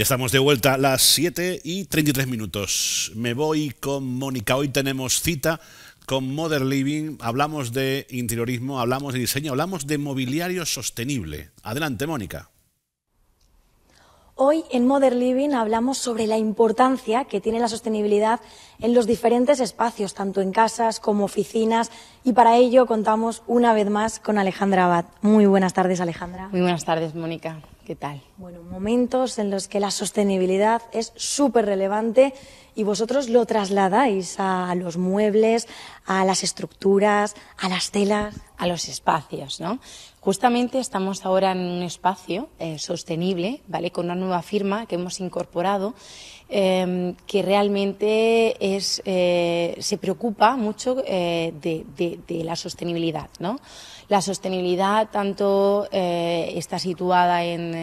Ya estamos de vuelta a las 7 y 33 minutos. Me voy con Mónica. Hoy tenemos cita con Modern Living. Hablamos de interiorismo, hablamos de diseño, hablamos de mobiliario sostenible. Adelante, Mónica. Hoy en Modern Living hablamos sobre la importancia que tiene la sostenibilidad en los diferentes espacios, tanto en casas como oficinas, y para ello contamos una vez más con Alejandra Abad. Muy buenas tardes, Alejandra. Muy buenas tardes, Mónica. ¿Qué Bueno, momentos en los que la sostenibilidad es súper relevante y vosotros lo trasladáis a los muebles, a las estructuras, a las telas. A los espacios, ¿no? Justamente estamos ahora en un espacio eh, sostenible, ¿vale? Con una nueva firma que hemos incorporado, em, que realmente eh, se preocupa mucho eh, de, de la sostenibilidad, ¿no? La sostenibilidad tanto eh, está situada en,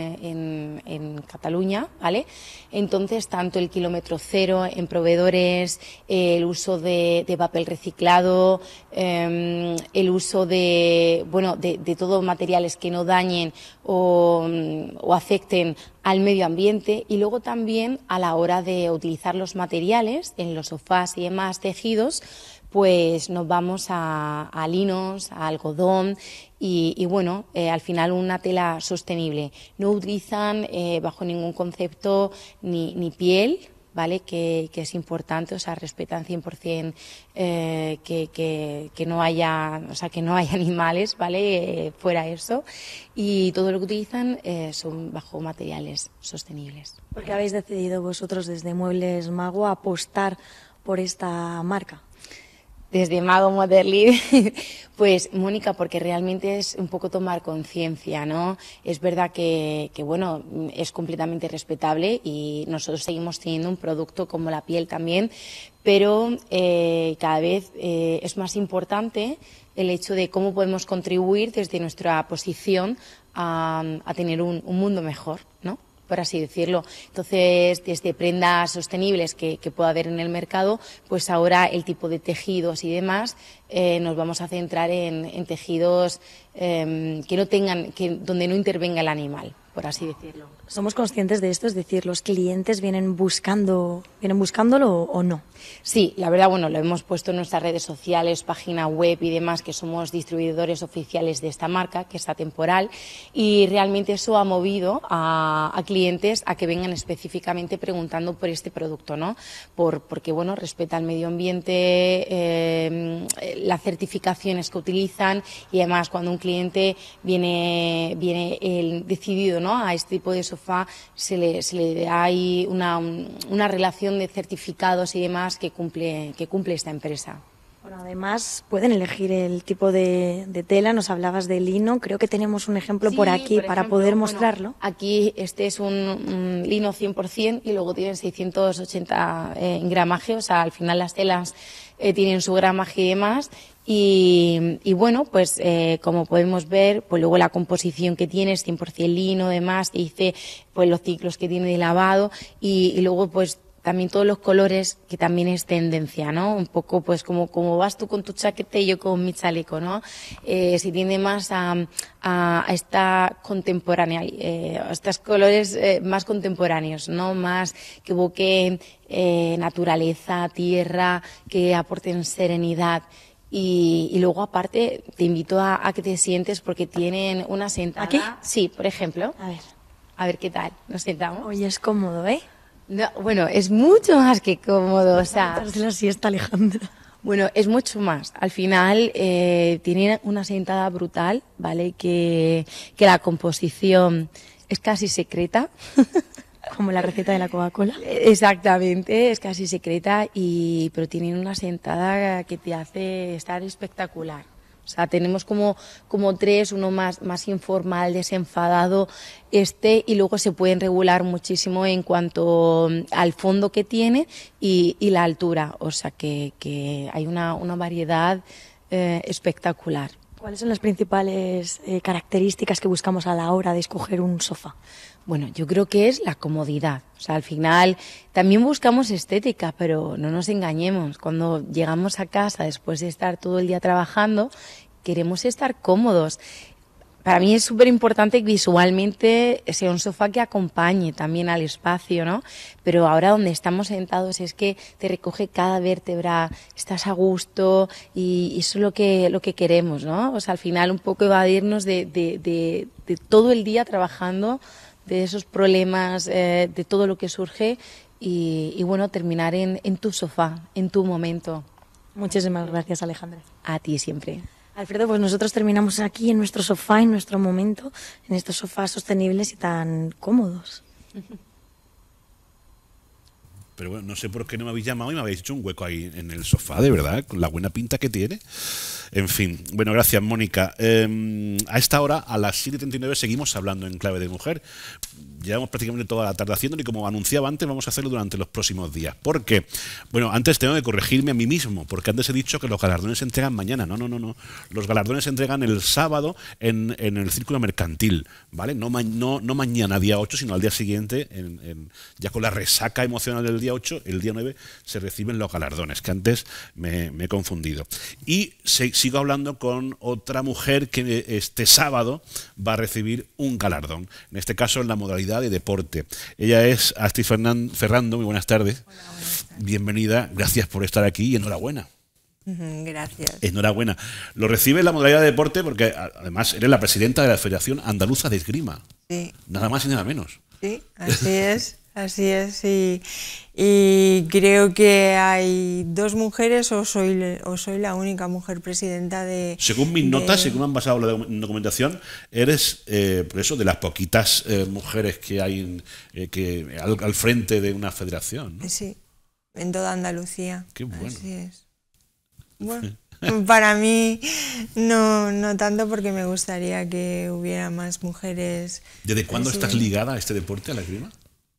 en, Cataluña, ¿vale? Entonces, tanto el kilómetro cero en proveedores, el uso de, papel reciclado, em, el uso de, bueno, de, de todos materiales que no dañen o, o afecten al medio ambiente y luego también a la hora de utilizar los materiales en los sofás y demás tejidos, pues nos vamos a, a linos, a algodón y, bueno, eh, al final una tela sostenible. No utilizan eh, bajo ningún concepto ni, piel, ¿vale? Que, es importante, o sea, respetan 100% eh, que, que, no haya, o sea, que no haya animales, ¿vale? fuera eso. Y todo lo que utilizan son bajo materiales sostenibles. ¿Por qué habéis decidido vosotros desde Muebles Mago apostar por esta marca? desde Mago Motherly, pues Mónica, porque realmente es un poco tomar conciencia, ¿no? Es verdad que, bueno, es completamente respetable y nosotros seguimos teniendo un producto como la piel también, pero eh, cada vez eh, es más importante el hecho de cómo podemos contribuir desde nuestra posición a, tener un mundo mejor, ¿no? por así decirlo. Entonces, desde prendas sostenibles que, pueda haber en el mercado, pues ahora el tipo de tejidos y demás, eh, nos vamos a centrar en, tejidos em, que no tengan, que, donde no intervenga el animal por así decirlo. Somos conscientes de esto, es decir, los clientes vienen buscando, vienen buscándolo o no. Sí, la verdad, bueno, lo hemos puesto en nuestras redes sociales, página web y demás, que somos distribuidores oficiales de esta marca, que está temporal, y realmente eso ha movido a, clientes a que vengan específicamente preguntando por este producto, ¿no? Por, porque, bueno, respeta el medio ambiente, eh, las certificaciones que utilizan y además cuando un cliente viene, viene decidido, ¿no? A este tipo de sofá se le, da una, relación de certificados y demás que cumple, que cumple esta empresa. además pueden elegir el tipo de, tela. Nos hablabas de lino. Creo que tenemos un ejemplo por aquí para poder mostrarlo. aquí este es un, lino 100% y luego tienen 680 eh, en gramaje. O sea, al final las telas eh, tienen su gramaje y demás. Y, y bueno, pues eh, como podemos ver, pues luego la composición que tiene es 100% lino, demás, te dice pues los ciclos que tiene de lavado y, y luego pues también todos los colores, que también es tendencia, ¿no? Un poco, pues, como, como vas tú con tu chaquete y yo con mi chaleco, ¿no? Eh, se tiende más a, a esta contemporánea, eh, estos colores eh, más contemporáneos, ¿no? Más que evoquen eh, naturaleza, tierra, que aporten serenidad. Y, luego aparte te invito a, que te sientes porque tienen una sentada. ¿Aquí? Sí, por ejemplo. A ver. A ver qué tal. Nos sentamos. Oye, es cómodo, ¿eh? bueno, es mucho más que cómodo. O sea, la Bueno, es mucho más. Al final eh, tiene una sentada brutal, ¿vale? Que, que la composición es casi secreta. Como la receta de la Coca-Cola. Exactamente, es casi secreta, y, pero tienen una sentada que te hace estar espectacular. O sea, tenemos como, como tres, uno más, más informal, desenfadado, este, y luego se pueden regular muchísimo en cuanto mm, al fondo que tiene y, la altura. O sea, que, hay una, variedad eh, espectacular. ¿Cuáles son las principales eh, características que buscamos a la hora de escoger un sofá? Bueno, yo creo que es la comodidad. O sea, al final también buscamos estética, pero no nos engañemos. Cuando llegamos a casa después de estar todo el día trabajando, queremos estar cómodos. Para mí es súper importante que visualmente sea un sofá que acompañe también al espacio, ¿no? Pero ahora donde estamos sentados es que te recoge cada vértebra, estás a gusto y, eso es lo que, lo que queremos, ¿no? O sea, al final un poco evadirnos de, de todo el día trabajando de esos problemas, eh, de todo lo que surge y, bueno, terminar en, en, tu sofá, en tu momento. Muchísimas gracias, Alejandra. A ti siempre. Alfredo, pues nosotros terminamos aquí en nuestro sofá, en nuestro momento, en estos sofás sostenibles y tan cómodos. Pero bueno, no sé por qué no me habéis llamado y me habéis hecho un hueco ahí en el sofá, de verdad, con la buena pinta que tiene. En fin, bueno, gracias Mónica. Em, a esta hora, a las 7.39, seguimos hablando en clave de mujer. Llevamos prácticamente toda la tarde haciéndolo y como anunciaba antes, vamos a hacerlo durante los próximos días. ¿Por qué? Bueno, antes tengo que corregirme a mí mismo, porque antes he dicho que los galardones se entregan mañana. No, no, no, no. Los galardones se entregan el sábado en, el Círculo Mercantil, ¿vale? No, no, mañana, día 8, sino al día siguiente, ya con la resaca emocional del día 8, el día 9, se reciben los galardones, que antes me, he confundido. Y sigo hablando con otra mujer que este sábado va a recibir un galardón, en este caso en la modalidad de deporte. Ella es Asti Fernando Ferrando, muy buenas tardes. Bienvenida, gracias por estar aquí y enhorabuena. Gracias. Enhorabuena. Lo recibe la modalidad de deporte porque además eres la presidenta de la Federación Andaluza de Esgrima. Nada más y nada menos. Sí, así es. Así es, y, creo que hay dos mujeres o soy, o soy la única mujer presidenta de... Según mis notas, según han basado la documentación, eres, eh, por eso, de las poquitas eh, mujeres que hay eh, que, al, frente de una federación. Sí, en toda Andalucía. Qué bueno. Así es. Bueno. Para mí no, no tanto porque me gustaría que hubiera más mujeres. ¿Desde cuándo estás ligada a este deporte, a la esgrima?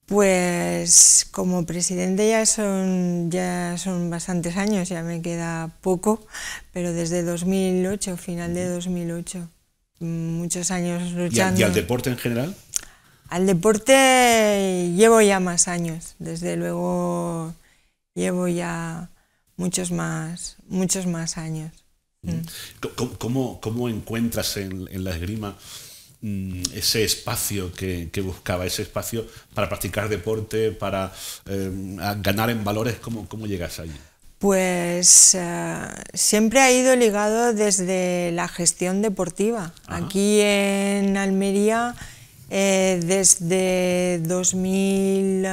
Pues como presidente ya son, ya son bastantes años, ya me queda poco, pero desde 2008, final de 2008, muchos años luchando. ¿Y al, deporte en general? Al deporte llevo ya más años, desde luego llevo ya muchos más, muchos más años. Mm. ¿Cómo, encuentras en la esgrima? Mm, ese espacio que, buscaba, ese espacio para practicar deporte, para eh, ganar en valores, ¿cómo, llegas allí? Pues eh, siempre ha ido ligado desde la gestión deportiva. Aquí en Almería, eh, desde 2000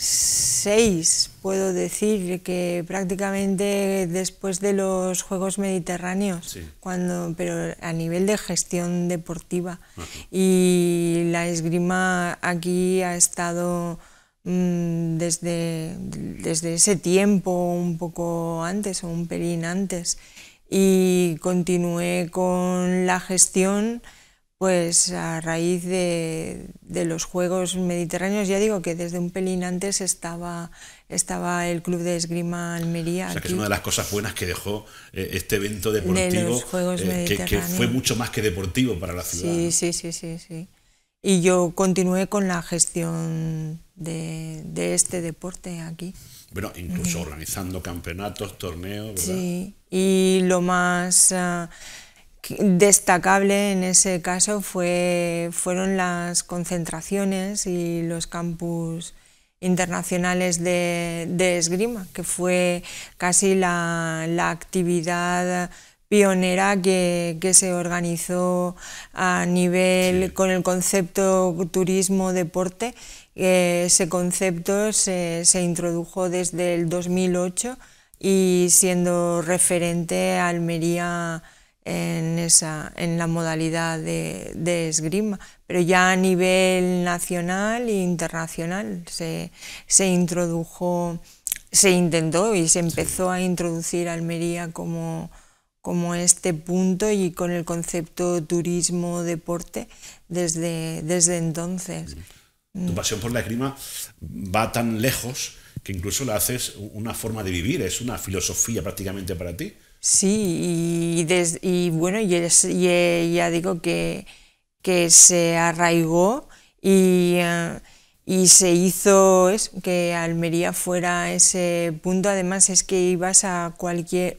seis, puedo decir, que prácticamente después de los Juegos Mediterráneos, cuando, pero a nivel de gestión deportiva. Y la esgrima aquí ha estado mm, desde, desde ese tiempo, un poco antes o un pelín antes. Y continué con la gestión pues a raíz de, los Juegos Mediterráneos, ya digo que desde un pelín antes estaba, estaba el Club de Esgrima Almería. O sea, que es una de las cosas buenas que dejó eh, este evento deportivo, eh, que, fue mucho más que deportivo para la ciudad. Sí, sí, sí, sí, Y yo continué con la gestión de, este deporte aquí. Bueno, incluso organizando campeonatos, torneos, Sí, y lo más... Ah, destacable en ese caso fue, fueron las concentraciones y los campus internacionales de, esgrima, que fue casi la, actividad pionera que, se organizó a nivel con el concepto turismo-deporte. ese concepto se, se introdujo desde el 2008 y siendo referente a Almería en, esa, en la modalidad de, esgrima, pero ya a nivel nacional e internacional se, se introdujo, se intentó y se empezó a introducir Almería como, como este punto y con el concepto turismo-deporte desde, desde entonces. Tu pasión por la esgrima va tan lejos que incluso la haces una forma de vivir, es una filosofía prácticamente para ti. Sí, y, bueno, y ya digo que, se arraigó y, eh, se hizo que Almería fuera ese punto. Además es que ibas a cualquier,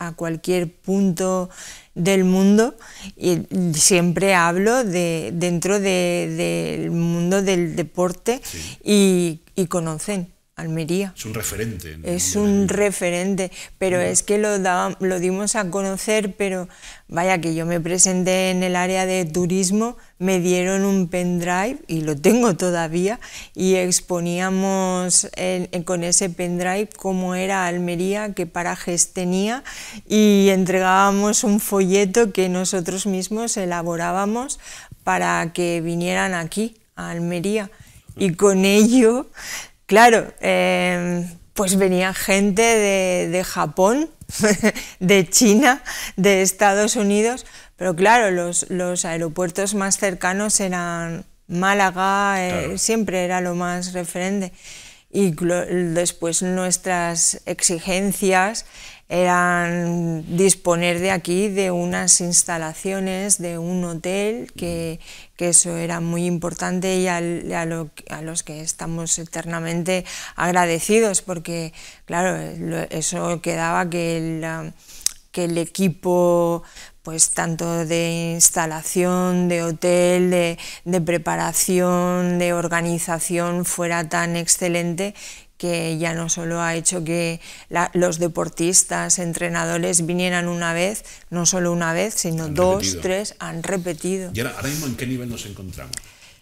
a cualquier punto del mundo y siempre hablo de dentro del mundo del deporte y, y conocen Almería. Es un referente. Es un referente, pero es que lo, da, lo dimos a conocer, pero vaya que yo me presenté en el área de turismo, me dieron un pendrive y lo tengo todavía y exponíamos con ese pendrive cómo era Almería, qué parajes tenía y entregábamos un folleto que nosotros mismos elaborábamos para que vinieran aquí, a Almería. Y con ello Claro, em, pues venía gente de, Japón, de China, de Estados Unidos, pero claro, los, aeropuertos más cercanos eran Málaga, eh, siempre era lo más referente. Y después nuestras exigencias eran disponer de aquí de unas instalaciones, de un hotel, que, eso era muy importante y a, los que estamos eternamente agradecidos, porque claro, eso quedaba que el, um, que el equipo pues tanto de instalación, de hotel, de, de preparación, de organización fuera tan excelente que ya no solo ha hecho que los deportistas, entrenadores vinieran una vez, no solo una vez, sino dos, tres, han repetido. ¿Y ahora, ahora mismo en qué nivel nos encontramos?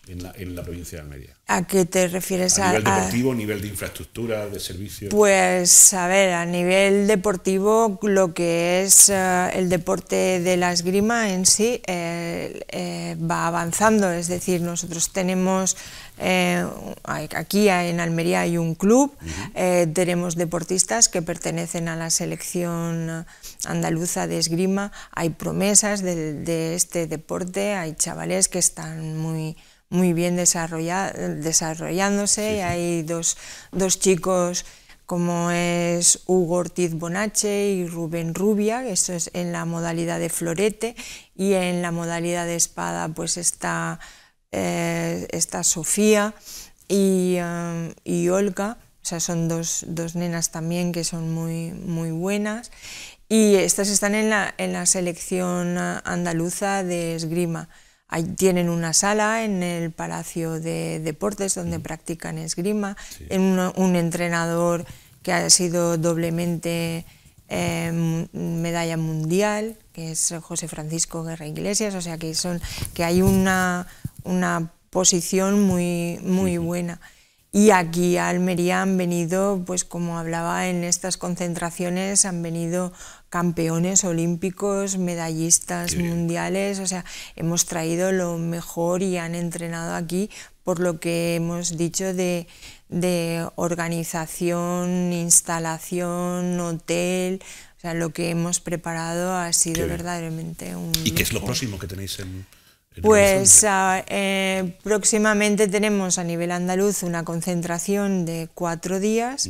en la, provincia de Almería. ¿A qué te refieres? A, a nivel deportivo, a... nivel de infraestructura, de servicios. Pues a ver, a nivel deportivo, lo que es eh, el deporte de la esgrima en sí eh, eh, va avanzando. Es decir, nosotros tenemos aquí en Almería hay un club, tenemos deportistas que pertenecen a la selección andaluza de esgrima, hay promesas de este deporte, hay chavales que están muy muy bien desarrollándose. Hay dos, chicos como es Hugo Ortiz Bonache y Rubén Rubia, eso es en la modalidad de florete, y en la modalidad de espada pues está, eh, Sofía eh, y, Olga, o sea, son dos, nenas también que son muy, muy buenas. Y estas están en la, en la selección andaluza de esgrima tienen una sala en el Palacio de Deportes donde mm. practican esgrima, un, entrenador que ha sido doblemente em, medalla mundial, que es José Francisco Guerra Iglesias, o sea que, son, que hay una, una posición muy, muy buena. Y aquí a Almería han venido, pues como hablaba, en estas concentraciones han venido campeones olímpicos, medallistas mundiales, o sea, hemos traído lo mejor y han entrenado aquí por lo que hemos dicho de, organización, instalación, hotel, o sea, lo que hemos preparado ha sido verdaderamente un... ¿Y qué es lo próximo que tenéis en... pues ah, eh, próximamente tenemos a nivel andaluz una concentración de cuatro días.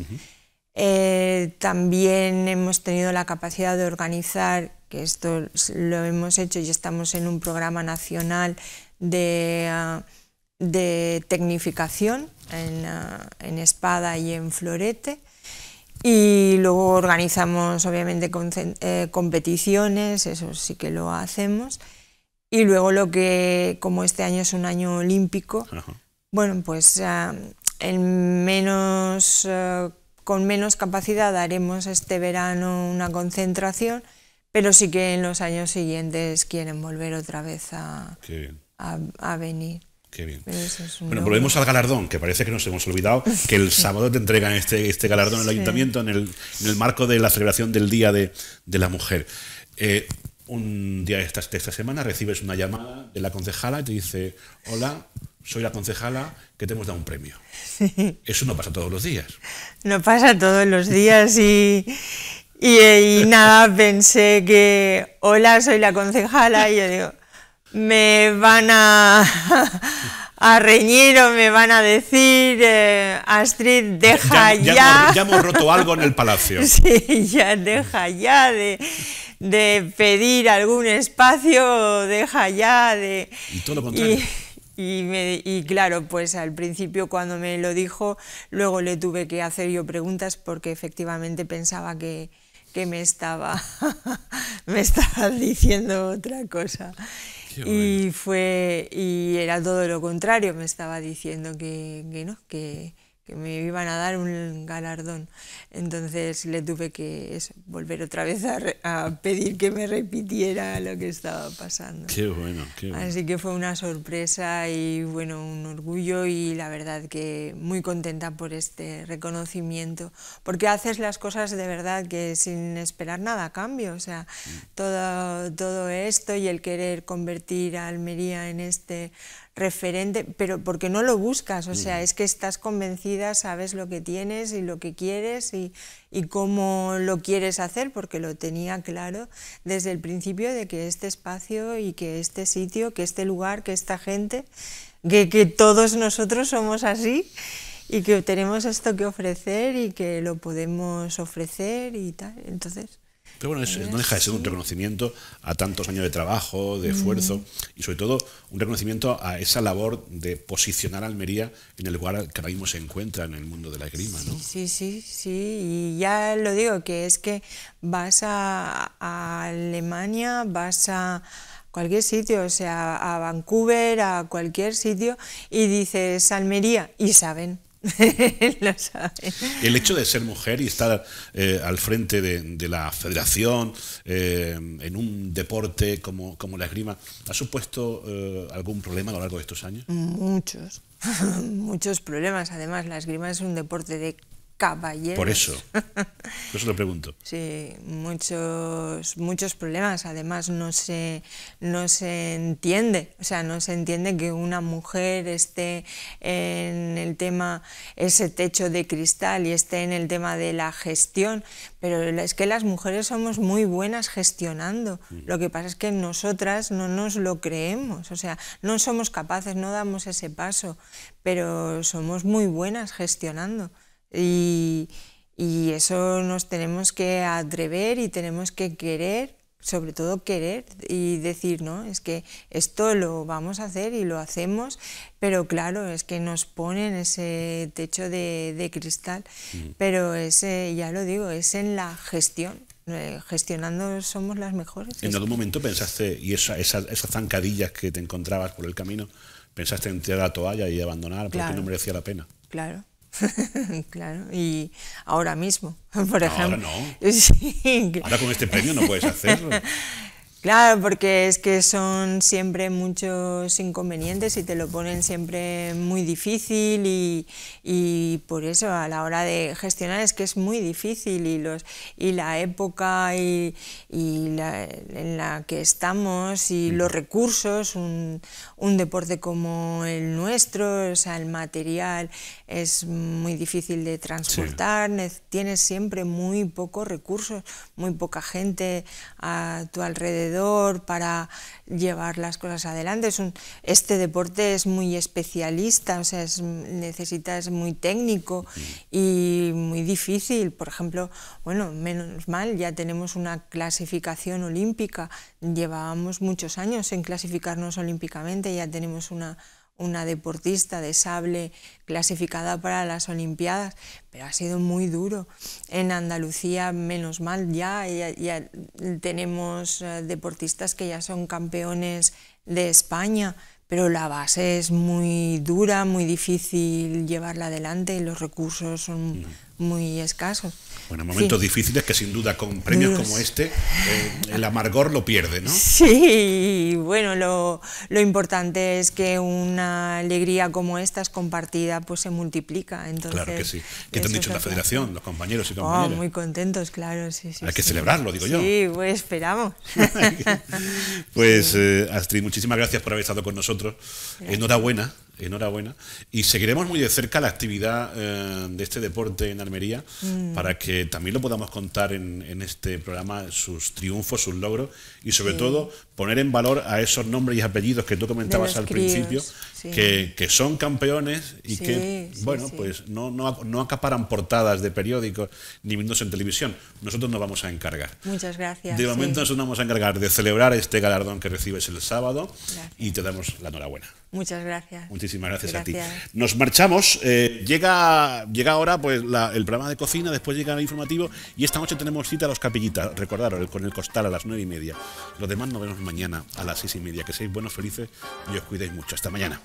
Eh, también hemos tenido la capacidad de organizar, que esto lo hemos hecho y estamos en un programa nacional de, ah, de tecnificación ah, en, espada y en florete. Y luego organizamos, obviamente, eh, competiciones, eso sí que lo hacemos. Y luego lo que, como este año es un año olímpico, bueno, pues ah, en menos con menos capacidad haremos este verano una concentración, pero sí que en los años siguientes quieren volver otra vez a, venir. bueno, volvemos al galardón, que parece que nos hemos olvidado que el sábado te entregan este, este galardón en el ayuntamiento en el, marco de la celebración del Día de, la Mujer. Eh, un día de esta, de esta semana recibes una llamada de la concejala y te dice, hola, soy la concejala que te hemos dado un premio. Eso no pasa todos los días. No pasa todos los días y, nada, pensé que, hola, soy la concejala y yo digo, me van a, a reñir o me van a decir, eh, Astrid, deja ya ya. hemos roto algo en el palacio. Sí, ya deja ya de de pedir algún espacio, deja ya de... Y todo lo contrario. Y, y, claro, pues al principio cuando me lo dijo, luego le tuve que hacer yo preguntas porque efectivamente pensaba que, me, estaba, me estaba diciendo otra cosa. Y, fue, y era todo lo contrario, me estaba diciendo que no, que, que me iban a dar un galardón. Entonces le tuve que volver otra vez a, pedir que me repitiera lo que estaba pasando. Qué bueno, qué bueno. Así que fue una sorpresa y bueno, un orgullo y la verdad que muy contenta por este reconocimiento, porque haces las cosas de verdad que sin esperar nada a cambio, o sea, mm. todo, todo esto y el querer convertir a Almería en este referente, pero porque no lo buscas, o sea, mm. es que estás convencida, sabes lo que tienes y lo que quieres y, cómo lo quieres hacer, porque lo tenía claro desde el principio de que este espacio y que este sitio, que este lugar, que esta gente, que, que todos nosotros somos así y que tenemos esto que ofrecer y que lo podemos ofrecer y tal. Entonces, pero bueno, no deja de ser un reconocimiento a tantos años de trabajo, de mm. esfuerzo y sobre todo un reconocimiento a esa labor de posicionar a Almería en el lugar que ahora mismo se encuentra en el mundo de la grima. ¿no? Sí, sí, sí, y ya lo digo, que es que vas a, a Alemania, vas a cualquier sitio, o sea, a Vancouver, a cualquier sitio, y dices Almería, y saben, Lo El hecho de ser mujer y estar eh, al frente de, la federación eh, en un deporte como, como, la esgrima, ¿ha supuesto eh, algún problema a lo largo de estos años? Muchos, muchos problemas. Además, la esgrima es un deporte de caballeros. Por eso, por eso lo pregunto. Sí, muchos, muchos problemas. Además, no se, no se entiende, o sea, no se entiende que una mujer esté en el tema, ese techo de cristal y esté en el tema de la gestión, pero es que las mujeres somos muy buenas gestionando. Mm. Lo que pasa es que nosotras no nos lo creemos, o sea, no somos capaces, no damos ese paso, pero somos muy buenas gestionando. Y, eso nos tenemos que atrever y tenemos que querer, sobre todo querer y decir, ¿no? Es que esto lo vamos a hacer y lo hacemos, pero claro, es que nos ponen ese techo de, cristal, pero ese, ya lo digo, es en la gestión. Eh, gestionando somos las mejores. ¿En algún momento pensaste, y esa, esas zancadillas que te encontrabas por el camino, pensaste en tirar la toalla y abandonar porque no merecía la pena? Claro, claro, y ahora mismo, por ejemplo. Ahora no. Ahora con este premio no puedes hacerlo. Claro, porque es que son siempre muchos inconvenientes y te lo ponen siempre muy difícil y, por eso a la hora de gestionar es que es muy difícil y, los, y la época y, la, en la que estamos y mm. los recursos, un, deporte como el nuestro, o sea, el material es muy difícil de transportar, tienes siempre muy pocos recursos, muy poca gente a tu alrededor para llevar las cosas adelante. este deporte es muy especialista, es, es muy técnico y muy difícil. Por ejemplo, bueno, menos mal, ya tenemos una clasificación olímpica. Llevábamos muchos años en clasificarnos olímpicamente, ya tenemos una una deportista de sable clasificada para las Olimpiadas, pero ha sido muy duro. En Andalucía, menos mal, ya, ya, tenemos eh, deportistas que ya son campeones de España, pero la base es muy dura, muy difícil llevarla adelante y los recursos son mm. muy escasos. Bueno, momentos difíciles que sin duda con premios como este eh, el amargor lo pierde, ¿no? Sí, bueno, lo, importante es que una alegría como esta es compartida, pues se multiplica. Entonces, claro que sí. ¿Qué te han dicho la federación, los compañeros y oh, compañeras? muy contentos, claro, sí, sí. Hay que celebrarlo, digo yo. Sí, pues esperamos. pues eh, Astrid, muchísimas gracias por haber estado con nosotros. Enhorabuena enhorabuena. Y seguiremos muy de cerca la actividad eh, de este deporte en Almería mm. para que también lo podamos contar en, este programa, sus triunfos, sus logros y sobre todo poner en valor a esos nombres y apellidos que tú comentabas al principio, que, son campeones y que, bueno, pues no, no, acaparan portadas de periódicos ni viéndose en televisión. Nosotros nos vamos a encargar. Muchas gracias. De momento nos vamos a encargar de celebrar este galardón que recibes el sábado y te damos la enhorabuena. Muchas gracias. Muchísimas gracias, a ti. Nos marchamos. Eh, llega, llega ahora pues el programa de cocina, después llega el informativo y esta noche tenemos cita a los capillitas. Recordaros, con el costal a las nueve y media. Los demás nos vemos mañana a las seis y media. Que seáis buenos, felices y os cuidéis mucho. Hasta mañana.